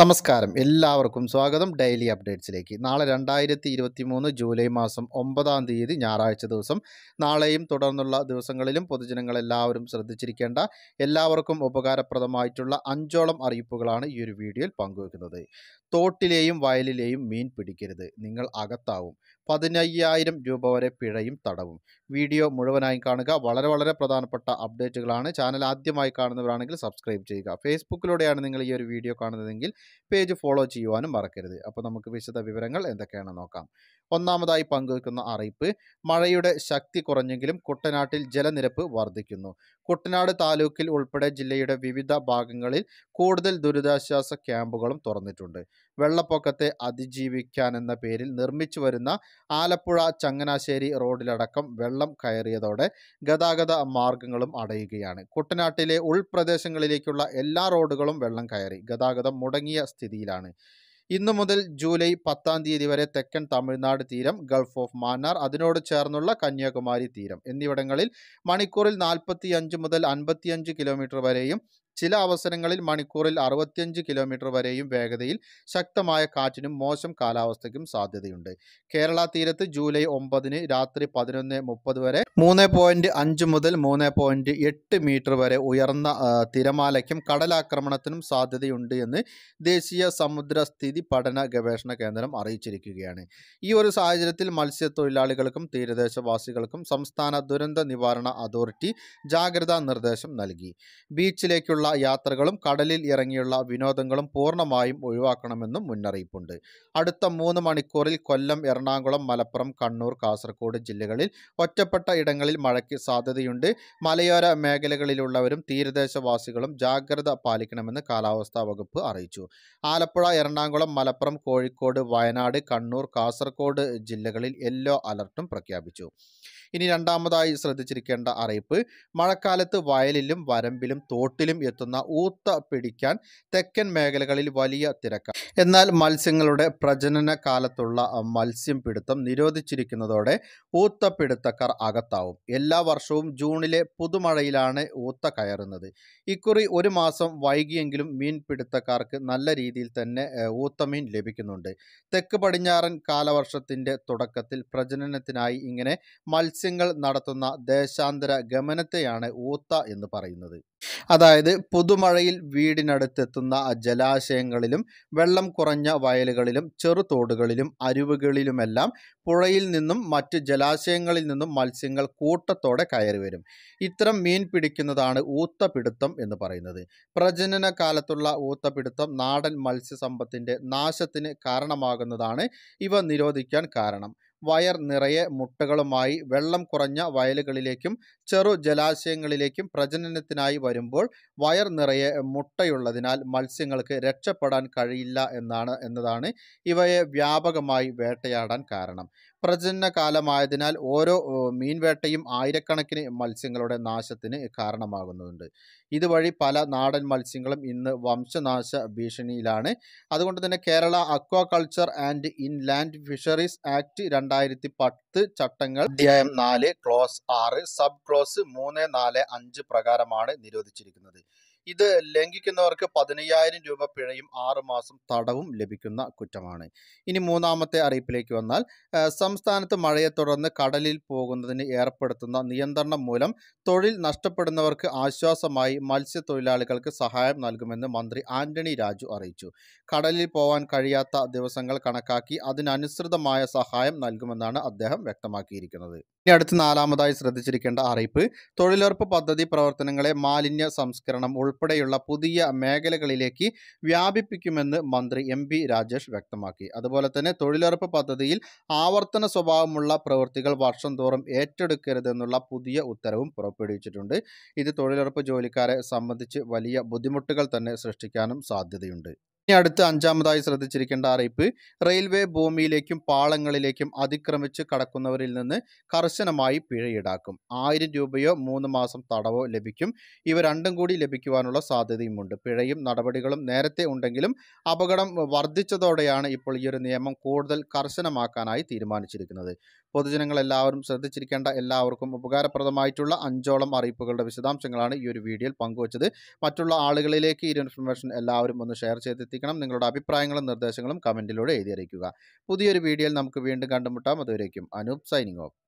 നമസ്കാരം എല്ലാവർക്കും സ്വാഗതം ഡെയിലി അപ്ഡേറ്റ്സിലേക്ക് നാളെ രണ്ടായിരത്തി ഇരുപത്തി മൂന്ന് ജൂലൈ മാസം ഒമ്പതാം തീയതി ഞായറാഴ്ച ദിവസം നാളെയും തുടർന്നുള്ള ദിവസങ്ങളിലും പൊതുജനങ്ങൾ എല്ലാവരും ശ്രദ്ധിച്ചിരിക്കേണ്ട എല്ലാവർക്കും ഉപകാരപ്രദമായിട്ടുള്ള അഞ്ചോളം അറിയിപ്പുകളാണ് ഈ ഒരു വീഡിയോയിൽ പങ്കുവെക്കുന്നത് തോട്ടിലെയും വയലിലെയും മീൻ പിടിക്കരുത് നിങ്ങൾ അകത്താവും പതിനയ്യായിരം രൂപ വരെ പിഴയും തടവും വീഡിയോ മുഴുവനായി കാണുക വളരെ വളരെ പ്രധാനപ്പെട്ട അപ്ഡേറ്റുകളാണ് ചാനൽ ആദ്യമായി കാണുന്നവരാണെങ്കിൽ സബ്സ്ക്രൈബ് ചെയ്യുക ഫേസ്ബുക്കിലൂടെയാണ് നിങ്ങൾ ഈ ഒരു വീഡിയോ കാണുന്നതെങ്കിൽ പേജ് ഫോളോ ചെയ്യുവാനും മറക്കരുത് അപ്പോൾ നമുക്ക് വിശദ വിവരങ്ങൾ എന്തൊക്കെയാണെന്ന് നോക്കാം ഒന്നാമതായി പങ്കുവെക്കുന്ന അറിയിപ്പ് മഴയുടെ ശക്തി കുറഞ്ഞെങ്കിലും കുട്ടനാട്ടിൽ ജലനിരപ്പ് വർദ്ധിക്കുന്നു കുട്ടനാട് താലൂക്കിൽ ഉൾപ്പെടെ ജില്ലയുടെ വിവിധ ഭാഗങ്ങളിൽ കൂടുതൽ ദുരിതാശ്വാസ ക്യാമ്പുകളും തുറന്നിട്ടുണ്ട് വെള്ളപ്പൊക്കത്തെ അതിജീവിക്കാൻ എന്ന പേരിൽ നിർമ്മിച്ചു വരുന്ന ആലപ്പുഴ ചങ്ങനാശ്ശേരി റോഡിലടക്കം വെള്ളം കയറിയതോടെ ഗതാഗത മാർഗങ്ങളും അടയുകയാണ് കുട്ടനാട്ടിലെ ഉൾപ്രദേശങ്ങളിലേക്കുള്ള എല്ലാ റോഡുകളും വെള്ളം കയറി ഗതാഗതം മുടങ്ങി മങ്ങിയ സ്ഥിതിയിലാണ് ഇന്നു മുതൽ ജൂലൈ പത്താം തീയതി വരെ തെക്കൻ തമിഴ്നാട് തീരം ഗൾഫ് ഓഫ് മാന്നാർ അതിനോട് ചേർന്നുള്ള കന്യാകുമാരി തീരം എന്നിവിടങ്ങളിൽ മണിക്കൂറിൽ നാൽപ്പത്തി അഞ്ച് മുതൽ അൻപത്തിയഞ്ച് കിലോമീറ്റർ വരെയും ചില അവസരങ്ങളിൽ മണിക്കൂറിൽ അറുപത്തിയഞ്ച് കിലോമീറ്റർ വരെയും വേഗതയിൽ ശക്തമായ കാറ്റിനും മോശം കാലാവസ്ഥയ്ക്കും സാധ്യതയുണ്ട് കേരള തീരത്ത് ജൂലൈ ഒമ്പതിന് രാത്രി പതിനൊന്ന് മുപ്പത് വരെ മൂന്ന് പോയിന്റ് അഞ്ച് മുതൽ മൂന്ന് പോയിന്റ് എട്ട് മീറ്റർ വരെ ഉയർന്ന തിരമാലയ്ക്കും കടലാക്രമണത്തിനും സാധ്യതയുണ്ട് എന്ന് ദേശീയ സമുദ്ര സ്ഥിതി പഠന ഗവേഷണ കേന്ദ്രം അറിയിച്ചിരിക്കുകയാണ് ഈ ഒരു സാഹചര്യത്തിൽ മത്സ്യത്തൊഴിലാളികൾക്കും തീരദേശവാസികൾക്കും സംസ്ഥാന ദുരന്ത നിവാരണ അതോറിറ്റി ജാഗ്രതാ നിർദ്ദേശം നൽകി ബീച്ചിലേക്കുള്ള ഉള്ള യാത്രകളും കടലിൽ ഇറങ്ങിയുള്ള വിനോദങ്ങളും പൂർണ്ണമായും ഒഴിവാക്കണമെന്നും മുന്നറിയിപ്പുണ്ട് അടുത്ത മൂന്ന് മണിക്കൂറിൽ കൊല്ലം എറണാകുളം മലപ്പുറം കണ്ണൂർ കാസർഗോഡ് ജില്ലകളിൽ ഒറ്റപ്പെട്ട ഇടങ്ങളിൽ മഴയ്ക്ക് സാധ്യതയുണ്ട് മലയോര മേഖലകളിലുള്ളവരും തീരദേശവാസികളും ജാഗ്രത പാലിക്കണമെന്ന് കാലാവസ്ഥാ വകുപ്പ് അറിയിച്ചു ആലപ്പുഴ എറണാകുളം മലപ്പുറം കോഴിക്കോട് വയനാട് കണ്ണൂർ കാസർഗോഡ് ജില്ലകളിൽ യെല്ലോ അലർട്ടും പ്രഖ്യാപിച്ചു ഇനി രണ്ടാമതായി ശ്രദ്ധിച്ചിരിക്കേണ്ട അറിയിപ്പ് മഴക്കാലത്ത് വയലിലും വരമ്പിലും തോട്ടിലും എത്തുന്ന ഊത്ത പിടിക്കാൻ തെക്കൻ മേഖലകളിൽ വലിയ തിരക്ക് എന്നാൽ മത്സ്യങ്ങളുടെ പ്രജനന കാലത്തുള്ള മത്സ്യം പിടുത്തം നിരോധിച്ചിരിക്കുന്നതോടെ പിടുത്തക്കാർ അകത്താവും എല്ലാ വർഷവും ജൂണിലെ പുതുമഴയിലാണ് ഊത്ത കയറുന്നത് ഇക്കുറി ഒരു മാസം വൈകിയെങ്കിലും മീൻ പിടുത്തക്കാർക്ക് നല്ല രീതിയിൽ തന്നെ ഊത്തമീൻ ലഭിക്കുന്നുണ്ട് തെക്ക് പടിഞ്ഞാറൻ കാലവർഷത്തിന്റെ തുടക്കത്തിൽ പ്രജനനത്തിനായി ഇങ്ങനെ മത്സ്യങ്ങൾ നടത്തുന്ന ദേശാന്തര ഗമനത്തെയാണ് ഊത്ത എന്ന് പറയുന്നത് അതായത് പുതുമഴയിൽ വീടിനടുത്തെത്തുന്ന ജലാശയങ്ങളിലും വെള്ളം കുറഞ്ഞ വയലുകളിലും ചെറുതോടുകളിലും അരുവുകളിലുമെല്ലാം പുഴയിൽ നിന്നും മറ്റ് ജലാശയങ്ങളിൽ നിന്നും മത്സ്യങ്ങൾ കൂട്ടത്തോടെ കയറി വരും ഇത്തരം മീൻ പിടിക്കുന്നതാണ് ഊത്തപിടുത്തം എന്ന് പറയുന്നത് പ്രജനന കാലത്തുള്ള ഊത്തപിടുത്തം നാടൻ മത്സ്യസമ്പത്തിൻ്റെ നാശത്തിന് കാരണമാകുന്നതാണ് ഇവ നിരോധിക്കാൻ കാരണം വയർ നിറയെ മുട്ടകളുമായി വെള്ളം കുറഞ്ഞ വയലുകളിലേക്കും ചെറു ജലാശയങ്ങളിലേക്കും പ്രജനനത്തിനായി വരുമ്പോൾ വയർ നിറയെ മുട്ടയുള്ളതിനാൽ മത്സ്യങ്ങൾക്ക് രക്ഷപ്പെടാൻ കഴിയില്ല എന്നാണ് എന്നതാണ് ഇവയെ വ്യാപകമായി വേട്ടയാടാൻ കാരണം പ്രജനന കാലമായതിനാൽ ഓരോ മീൻവേട്ടയും ആയിരക്കണക്കിന് മത്സ്യങ്ങളുടെ നാശത്തിന് കാരണമാകുന്നുണ്ട് ഇതുവഴി പല നാടൻ മത്സ്യങ്ങളും ഇന്ന് വംശനാശ ഭീഷണിയിലാണ് അതുകൊണ്ട് തന്നെ Kerala aquaculture and inland fisheries act രണ്ടായിരത്തി പത്ത് ചട്ടങ്ങൾ അധ്യായം നാല് ക്ലോസ് ആറ് സബ് ക്ലോസ് മൂന്ന് നാല് അഞ്ച് പ്രകാരമാണ് നിരോധിച്ചിരിക്കുന്നത് ഇത് ലംഘിക്കുന്നവർക്ക് പതിനയ്യായിരം രൂപ പിഴയും ആറുമാസം മാസം തടവും ലഭിക്കുന്ന കുറ്റമാണ് ഇനി മൂന്നാമത്തെ അറിയിപ്പിലേക്ക് വന്നാൽ സംസ്ഥാനത്ത് മഴയെ തുടർന്ന് കടലിൽ പോകുന്നതിന് ഏർപ്പെടുത്തുന്ന നിയന്ത്രണം മൂലം തൊഴിൽ നഷ്ടപ്പെടുന്നവർക്ക് ആശ്വാസമായി മത്സ്യത്തൊഴിലാളികൾക്ക് സഹായം നൽകുമെന്ന് മന്ത്രി ആന്റണി രാജു അറിയിച്ചു കടലിൽ പോവാൻ കഴിയാത്ത ദിവസങ്ങൾ കണക്കാക്കി അതിനനുസൃതമായ സഹായം നൽകുമെന്നാണ് അദ്ദേഹം വ്യക്തമാക്കിയിരിക്കുന്നത് ഇനി അടുത്ത് നാലാമതായി ശ്രദ്ധിച്ചിരിക്കേണ്ട അറിയിപ്പ് തൊഴിലുറപ്പ് പദ്ധതി പ്രവർത്തനങ്ങളെ മാലിന്യ സംസ്കരണം ഉൾപ്പെടെയുള്ള പുതിയ മേഖലകളിലേക്ക് വ്യാപിപ്പിക്കുമെന്ന് മന്ത്രി എം പി രാജേഷ് വ്യക്തമാക്കി അതുപോലെ തന്നെ തൊഴിലുറപ്പ് പദ്ധതിയിൽ ആവർത്തന സ്വഭാവമുള്ള പ്രവൃത്തികൾ വർഷം തോറും ഏറ്റെടുക്കരുതെന്നുള്ള പുതിയ ഉത്തരവും പുറപ്പെടുവിച്ചിട്ടുണ്ട് ഇത് തൊഴിലുറപ്പ് ജോലിക്കാരെ സംബന്ധിച്ച് വലിയ ബുദ്ധിമുട്ടുകൾ തന്നെ സൃഷ്ടിക്കാനും സാധ്യതയുണ്ട് ഇനി അടുത്ത് അഞ്ചാമതായി ശ്രദ്ധിച്ചിരിക്കേണ്ട അറിയിപ്പ് റെയിൽവേ ഭൂമിയിലേക്കും പാളങ്ങളിലേക്കും അതിക്രമിച്ച് കടക്കുന്നവരിൽ നിന്ന് കർശനമായി പിഴ ഈടാക്കും ആയിരം രൂപയോ മൂന്ന് മാസം തടവോ ലഭിക്കും ഇവ രണ്ടും കൂടി ലഭിക്കുവാനുള്ള സാധ്യതയുമുണ്ട് പിഴയും നടപടികളും നേരത്തെ ഉണ്ടെങ്കിലും അപകടം വർദ്ധിച്ചതോടെയാണ് ഇപ്പോൾ ഈ ഒരു നിയമം കൂടുതൽ കർശനമാക്കാനായി തീരുമാനിച്ചിരിക്കുന്നത് പൊതുജനങ്ങൾ എല്ലാവരും ശ്രദ്ധിച്ചിരിക്കേണ്ട എല്ലാവർക്കും ഉപകാരപ്രദമായിട്ടുള്ള അഞ്ചോളം അറിയിപ്പുകളുടെ വിശദാംശങ്ങളാണ് ഈ ഒരു വീഡിയോയിൽ പങ്കുവച്ചത് മറ്റുള്ള ആളുകളിലേക്ക് ഈ ഇൻഫർമേഷൻ എല്ലാവരും ഒന്ന് ഷെയർ ചെയ്ത് എത്തിക്കണം നിങ്ങളുടെ അഭിപ്രായങ്ങളും നിർദ്ദേശങ്ങളും കമൻറ്റിലൂടെ എഴുതി അറിയിക്കുക പുതിയൊരു വീഡിയോയിൽ നമുക്ക് വീണ്ടും കണ്ടുമുട്ടാം അതുവരേക്കും അനൂപ് സൈനിങ് ഓഫ്